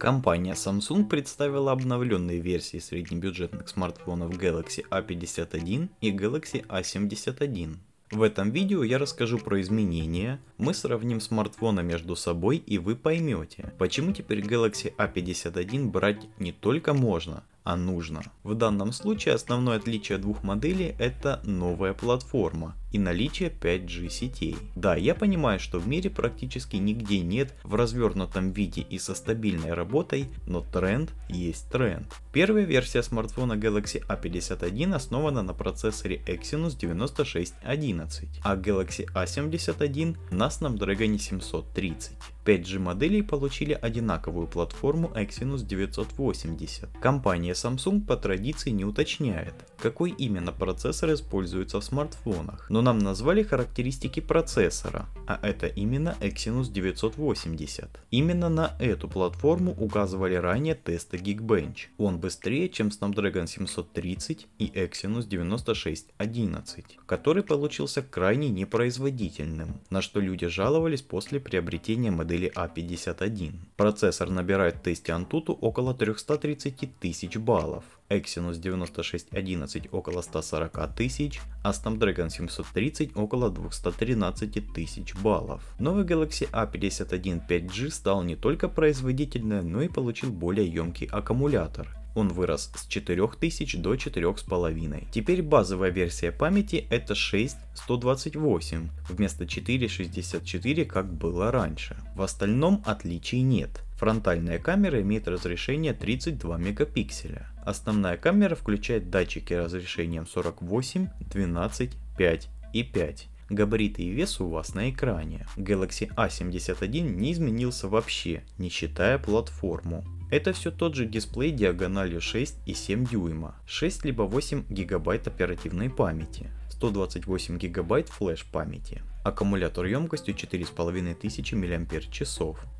Компания Samsung представила обновленные версии среднебюджетных смартфонов Galaxy A51 и Galaxy A71. В этом видео я расскажу про изменения, мы сравним смартфоны между собой и вы поймете, почему теперь Galaxy A51 брать не только можно, а нужно. В данном случае основное отличие двух моделей это новая платформа и наличие 5G сетей. Да, я понимаю, что в мире практически нигде нет в развернутом виде и со стабильной работой, но тренд есть тренд. Первая версия смартфона Galaxy A51 основана на процессоре Exynos 9611, а Galaxy A71 на Snapdragon 730. 5G моделей получили одинаковую платформу Exynos 980. Компания Samsung по традиции не уточняет, какой именно процессор используется в смартфонах, но нам назвали характеристики процессора, а это именно Exynos 980. Именно на эту платформу указывали ранее тесты Geekbench. Он быстрее, чем Snapdragon 730 и Exynos 9611, который получился крайне непроизводительным, на что люди жаловались после приобретения модели модели A51. А Процессор набирает в тесте Antutu около 330 тысяч баллов. Exynos 9611 около 140 тысяч, а Snapdragon 730 около 213 тысяч баллов. Новый Galaxy A51 а 5G стал не только производительнее, но и получил более емкий аккумулятор он вырос с 4000 до 4,5. Теперь базовая версия памяти это 6128 вместо 464, как было раньше. В остальном отличий нет. Фронтальная камера имеет разрешение 32 мегапикселя. Основная камера включает датчики разрешением 48, 12, 5 и 5. Габариты и вес у вас на экране. Galaxy A71 не изменился вообще, не считая платформу. Это все тот же дисплей диагональю 6 и 7 дюйма, 6 либо 8 гигабайт оперативной памяти, 128 гигабайт флеш памяти, Аккумулятор емкостью 4500 мАч,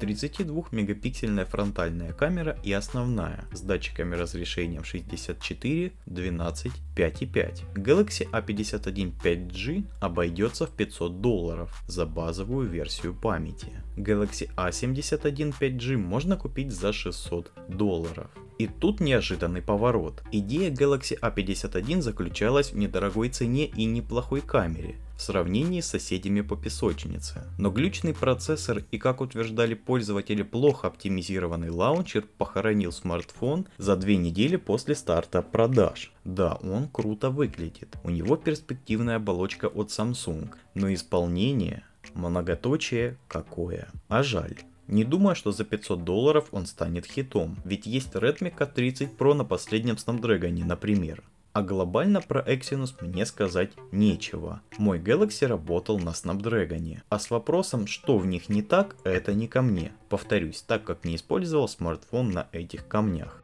32-мегапиксельная фронтальная камера и основная с датчиками разрешением 64, 12, 5,5. Galaxy A51 5G обойдется в 500 долларов за базовую версию памяти. Galaxy A71 5G можно купить за 600 долларов. И тут неожиданный поворот. Идея Galaxy A51 заключалась в недорогой цене и неплохой камере, в сравнении с соседями по песочнице. Но глючный процессор и, как утверждали пользователи, плохо оптимизированный лаунчер похоронил смартфон за две недели после старта продаж. Да, он круто выглядит, у него перспективная оболочка от Samsung, но исполнение Многоточие какое, а жаль. Не думаю, что за 500 долларов он станет хитом, ведь есть Redmi k 30 Pro на последнем Snapdragon, например. А глобально про Exynos мне сказать нечего. Мой Galaxy работал на Snapdragon. А с вопросом, что в них не так, это не ко мне. Повторюсь, так как не использовал смартфон на этих камнях.